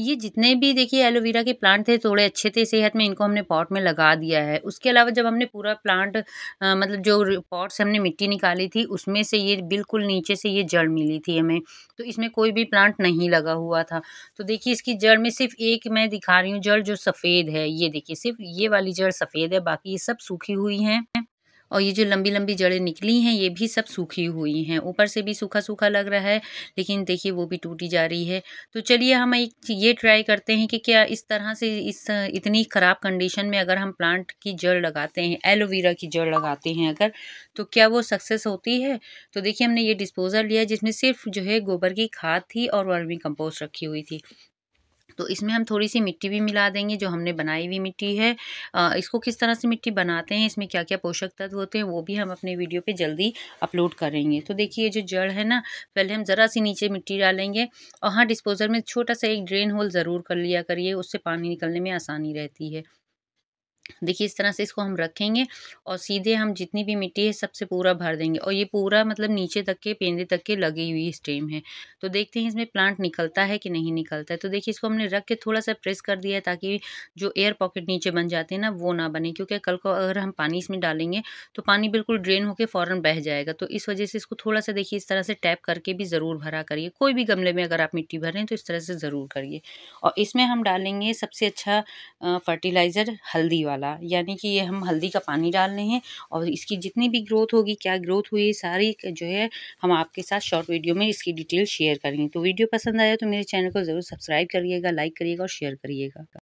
ये जितने भी देखिए एलोवेरा के प्लांट थे थोड़े अच्छे थे सेहत में इनको हमने पॉट में लगा दिया है उसके अलावा जब हमने पूरा प्लांट आ, मतलब जो पॉट से हमने मिट्टी निकाली थी उसमें से ये बिल्कुल नीचे से ये जड़ मिली थी हमें तो इसमें कोई भी प्लांट नहीं लगा हुआ था तो देखिए इसकी जड़ में सिर्फ एक मैं दिखा रही हूँ जड़ जो सफ़ेद है ये देखिए सिर्फ ये वाली जड़ सफ़ेद है बाकी ये सब सूखी हुई हैं और ये जो लंबी लंबी जड़ें निकली हैं ये भी सब सूखी हुई हैं ऊपर से भी सूखा सूखा लग रहा है लेकिन देखिए वो भी टूटी जा रही है तो चलिए हम एक ये ट्राई करते हैं कि क्या इस तरह से इस इतनी ख़राब कंडीशन में अगर हम प्लांट की जड़ लगाते हैं एलोवेरा की जड़ लगाते हैं अगर तो क्या वो सक्सेस होती है तो देखिए हमने ये डिस्पोज़ल लिया जिसमें सिर्फ जो है गोबर की खाद थी और वर्मी कंपोस्ट रखी हुई थी तो इसमें हम थोड़ी सी मिट्टी भी मिला देंगे जो हमने बनाई हुई मिट्टी है इसको किस तरह से मिट्टी बनाते हैं इसमें क्या क्या पोषक तत्व होते हैं वो भी हम अपने वीडियो पर जल्दी अपलोड करेंगे तो देखिए जो जड़ है ना पहले हम ज़रा सी नीचे मिट्टी डालेंगे और हाँ डिस्पोजल में छोटा सा एक ड्रेन होल ज़रूर कर लिया करिए उससे पानी निकलने में आसानी रहती है देखिए इस तरह से इसको हम रखेंगे और सीधे हम जितनी भी मिट्टी है सबसे पूरा भर देंगे और ये पूरा मतलब नीचे तक के पेंदे तक के लगी हुई स्टेम है तो देखते हैं इसमें प्लांट निकलता है कि नहीं निकलता है तो देखिए इसको हमने रख के थोड़ा सा प्रेस कर दिया है ताकि जो एयर पॉकेट नीचे बन जाते हैं ना वो ना बने क्योंकि कल को अगर हम पानी इसमें डालेंगे तो पानी बिल्कुल ड्रेन होकर फ़ौरन बह जाएगा तो इस वजह से इसको थोड़ा सा देखिए इस तरह से टैप करके भी ज़रूर भरा करिए कोई भी गमले में अगर आप मिट्टी भरें तो इस तरह से ज़रूर करिए और इसमें हम डालेंगे सबसे अच्छा फर्टिलाइज़र हल्दी वाला वाला यानी कि ये हम हल्दी का पानी डाल रहे हैं और इसकी जितनी भी ग्रोथ होगी क्या ग्रोथ हुई सारी जो है हम आपके साथ शॉर्ट वीडियो में इसकी डिटेल शेयर करेंगे तो वीडियो पसंद आया तो मेरे चैनल को ज़रूर सब्सक्राइब करिएगा लाइक करिएगा और शेयर करिएगा